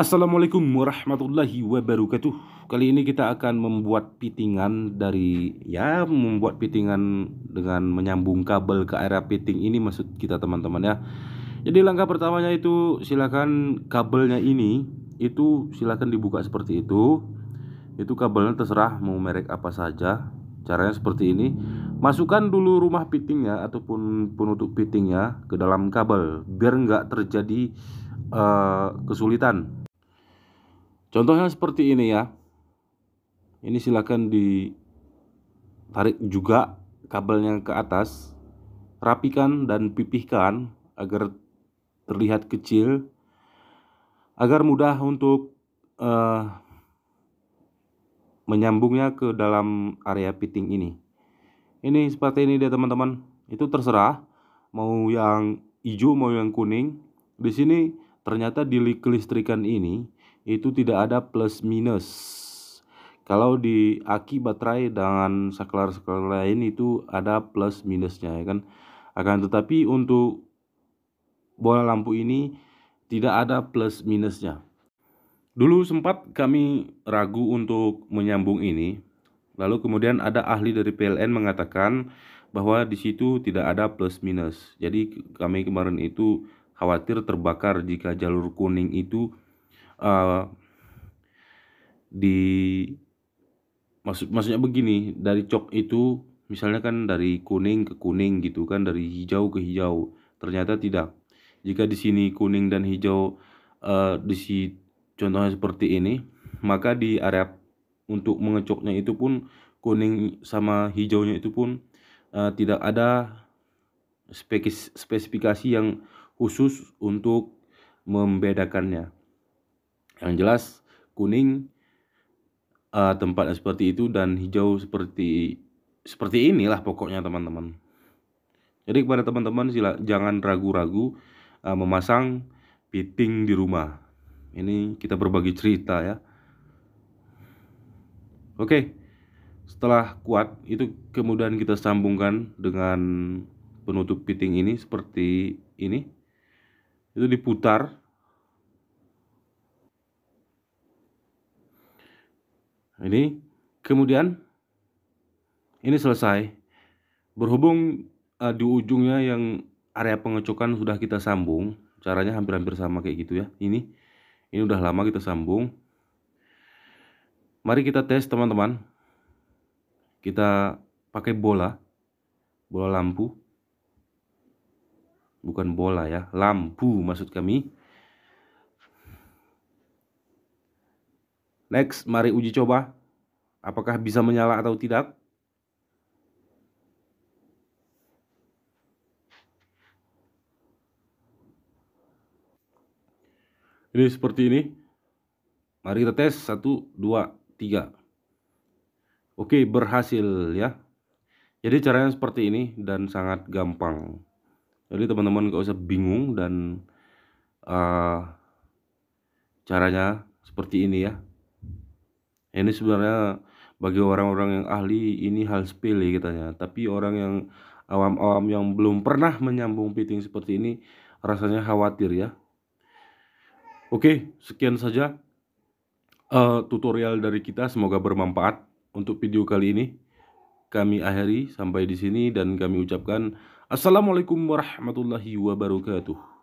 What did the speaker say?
Assalamualaikum warahmatullahi wabarakatuh. Kali ini kita akan membuat pitingan dari ya membuat pitingan dengan menyambung kabel ke area piting ini maksud kita teman-teman ya. Jadi langkah pertamanya itu silakan kabelnya ini itu silakan dibuka seperti itu. Itu kabelnya terserah mau merek apa saja. Caranya seperti ini. Masukkan dulu rumah pitingnya ataupun penutup pitingnya ke dalam kabel biar nggak terjadi uh, kesulitan Contohnya seperti ini ya. Ini silakan ditarik juga kabelnya ke atas. Rapikan dan pipihkan agar terlihat kecil agar mudah untuk uh, menyambungnya ke dalam area fitting ini. Ini seperti ini deh teman-teman. Itu terserah mau yang hijau mau yang kuning. Di sini ternyata di kelistrikan ini itu tidak ada plus minus. Kalau di aki baterai dengan saklar-saklar lain itu ada plus minusnya ya kan. Akan tetapi untuk bola lampu ini tidak ada plus minusnya. Dulu sempat kami ragu untuk menyambung ini. Lalu kemudian ada ahli dari PLN mengatakan bahwa di situ tidak ada plus minus. Jadi kami kemarin itu khawatir terbakar jika jalur kuning itu uh, di maksud maksudnya begini dari cok itu misalnya kan dari kuning ke kuning gitu kan dari hijau ke hijau ternyata tidak jika di sini kuning dan hijau uh, di si contohnya seperti ini maka di area untuk mengecoknya itu pun kuning sama hijaunya itu pun uh, tidak ada spesifikasi yang khusus untuk membedakannya yang jelas kuning uh, tempatnya seperti itu dan hijau seperti seperti inilah pokoknya teman-teman. Jadi kepada teman-teman sila jangan ragu-ragu uh, memasang piting di rumah. Ini kita berbagi cerita ya. Oke. Setelah kuat itu kemudian kita sambungkan dengan penutup piting ini seperti ini. Itu diputar Ini kemudian ini selesai. Berhubung uh, di ujungnya yang area pengecukan sudah kita sambung, caranya hampir-hampir sama kayak gitu ya. Ini ini udah lama kita sambung. Mari kita tes teman-teman. Kita pakai bola. Bola lampu. Bukan bola ya, lampu maksud kami. Next, mari uji coba apakah bisa menyala atau tidak. Ini seperti ini. Mari kita tes satu, dua, tiga. Oke, berhasil ya. Jadi caranya seperti ini dan sangat gampang. Jadi teman-teman gak usah bingung dan uh, caranya seperti ini ya ini sebenarnya bagi orang-orang yang ahli ini hal sepele katanya tapi orang yang awam-awam yang belum pernah menyambung fitting seperti ini rasanya khawatir ya oke sekian saja uh, tutorial dari kita semoga bermanfaat untuk video kali ini kami akhiri sampai di sini dan kami ucapkan assalamualaikum warahmatullahi wabarakatuh